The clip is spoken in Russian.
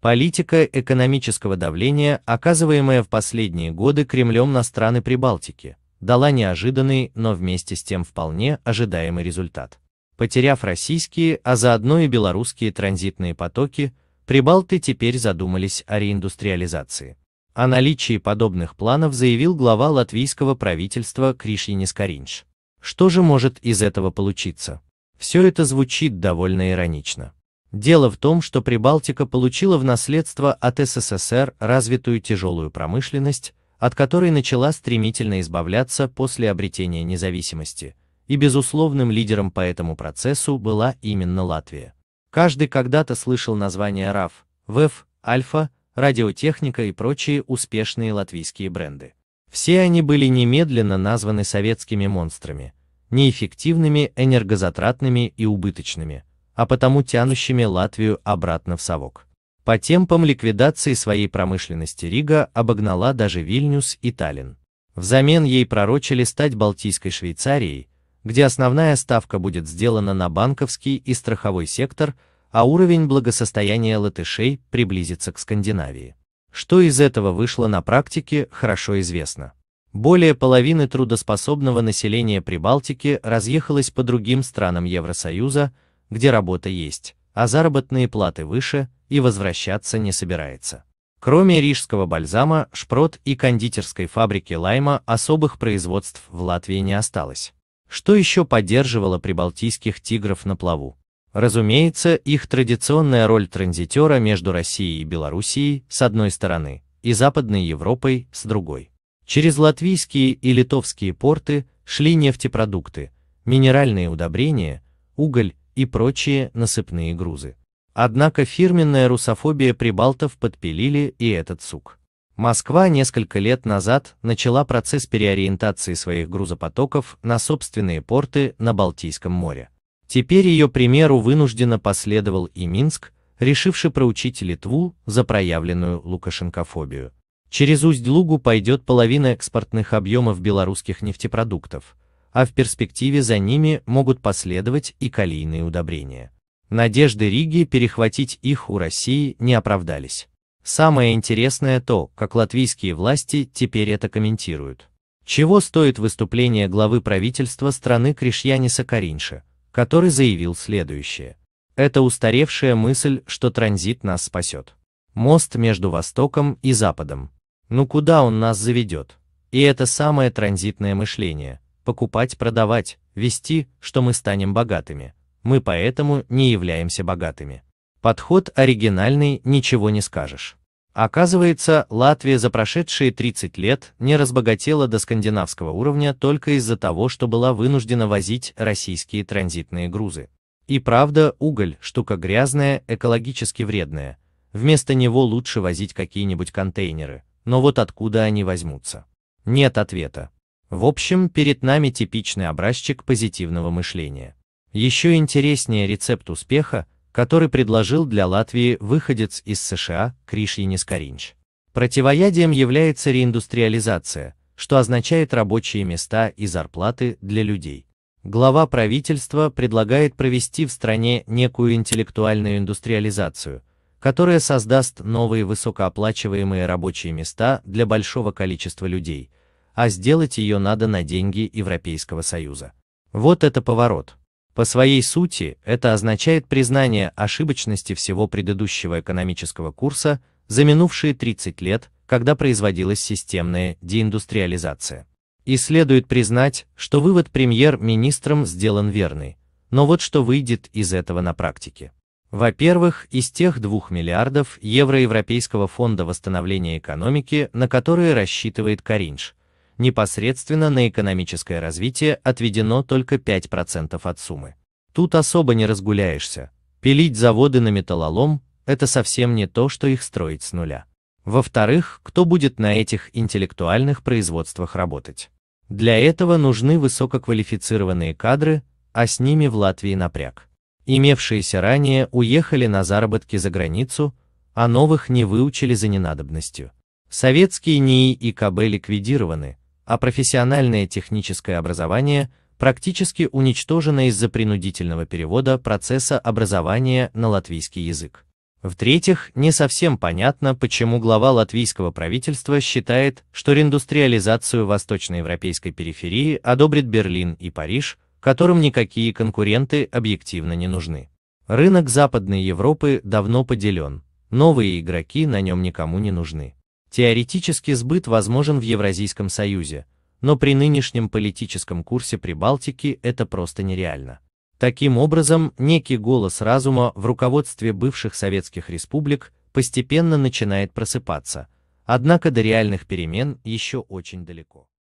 Политика экономического давления, оказываемая в последние годы Кремлем на страны Прибалтики, дала неожиданный, но вместе с тем вполне ожидаемый результат. Потеряв российские, а заодно и белорусские транзитные потоки, прибалты теперь задумались о реиндустриализации. О наличии подобных планов заявил глава латвийского правительства Кришинис Каринч. Что же может из этого получиться? Все это звучит довольно иронично. Дело в том, что Прибалтика получила в наследство от СССР развитую тяжелую промышленность, от которой начала стремительно избавляться после обретения независимости, и безусловным лидером по этому процессу была именно Латвия. Каждый когда-то слышал название РАФ, ВЭФ, Альфа, Радиотехника и прочие успешные латвийские бренды. Все они были немедленно названы советскими монстрами, неэффективными, энергозатратными и убыточными – а потому тянущими Латвию обратно в совок. По темпам ликвидации своей промышленности Рига обогнала даже Вильнюс и Таллин. Взамен ей пророчили стать Балтийской Швейцарией, где основная ставка будет сделана на банковский и страховой сектор, а уровень благосостояния латышей приблизится к Скандинавии. Что из этого вышло на практике, хорошо известно. Более половины трудоспособного населения Прибалтики разъехалось по другим странам Евросоюза, где работа есть, а заработные платы выше и возвращаться не собирается. Кроме рижского бальзама, шпрот и кондитерской фабрики лайма особых производств в Латвии не осталось. Что еще поддерживало прибалтийских тигров на плаву? Разумеется, их традиционная роль транзитера между Россией и Белоруссией с одной стороны и Западной Европой с другой. Через латвийские и литовские порты шли нефтепродукты, минеральные удобрения, уголь и прочие насыпные грузы. Однако фирменная русофобия прибалтов подпилили и этот сук. Москва несколько лет назад начала процесс переориентации своих грузопотоков на собственные порты на Балтийском море. Теперь ее примеру вынужденно последовал и Минск, решивший проучить Литву за проявленную лукашенкофобию. Через Усть-Лугу пойдет половина экспортных объемов белорусских нефтепродуктов, а в перспективе за ними могут последовать и калийные удобрения. Надежды Риги перехватить их у России не оправдались. Самое интересное то, как латвийские власти теперь это комментируют. Чего стоит выступление главы правительства страны Кришьяниса Каринша, который заявил следующее. Это устаревшая мысль, что транзит нас спасет. Мост между Востоком и Западом. Ну куда он нас заведет? И это самое транзитное мышление – покупать, продавать, вести, что мы станем богатыми. Мы поэтому не являемся богатыми. Подход оригинальный, ничего не скажешь. Оказывается, Латвия за прошедшие 30 лет не разбогатела до скандинавского уровня только из-за того, что была вынуждена возить российские транзитные грузы. И правда, уголь – штука грязная, экологически вредная. Вместо него лучше возить какие-нибудь контейнеры. Но вот откуда они возьмутся? Нет ответа. В общем, перед нами типичный образчик позитивного мышления. Еще интереснее рецепт успеха, который предложил для Латвии выходец из США Криш Янискаринч. Противоядием является реиндустриализация, что означает рабочие места и зарплаты для людей. Глава правительства предлагает провести в стране некую интеллектуальную индустриализацию, которая создаст новые высокооплачиваемые рабочие места для большого количества людей – а сделать ее надо на деньги Европейского Союза. Вот это поворот. По своей сути, это означает признание ошибочности всего предыдущего экономического курса за минувшие 30 лет, когда производилась системная деиндустриализация. И следует признать, что вывод премьер-министром сделан верный, но вот что выйдет из этого на практике. Во-первых, из тех 2 миллиардов евро Европейского фонда восстановления экономики, на которые рассчитывает Каринж, непосредственно на экономическое развитие отведено только 5% от суммы. Тут особо не разгуляешься. Пилить заводы на металлолом – это совсем не то, что их строить с нуля. Во-вторых, кто будет на этих интеллектуальных производствах работать? Для этого нужны высококвалифицированные кадры, а с ними в Латвии напряг. Имевшиеся ранее уехали на заработки за границу, а новых не выучили за ненадобностью. Советские НИИ и КБ ликвидированы, а профессиональное техническое образование практически уничтожено из-за принудительного перевода процесса образования на латвийский язык. В-третьих, не совсем понятно, почему глава латвийского правительства считает, что реиндустриализацию восточноевропейской периферии одобрит Берлин и Париж, которым никакие конкуренты объективно не нужны. Рынок Западной Европы давно поделен, новые игроки на нем никому не нужны. Теоретически сбыт возможен в Евразийском союзе, но при нынешнем политическом курсе Прибалтики это просто нереально. Таким образом, некий голос разума в руководстве бывших советских республик постепенно начинает просыпаться, однако до реальных перемен еще очень далеко.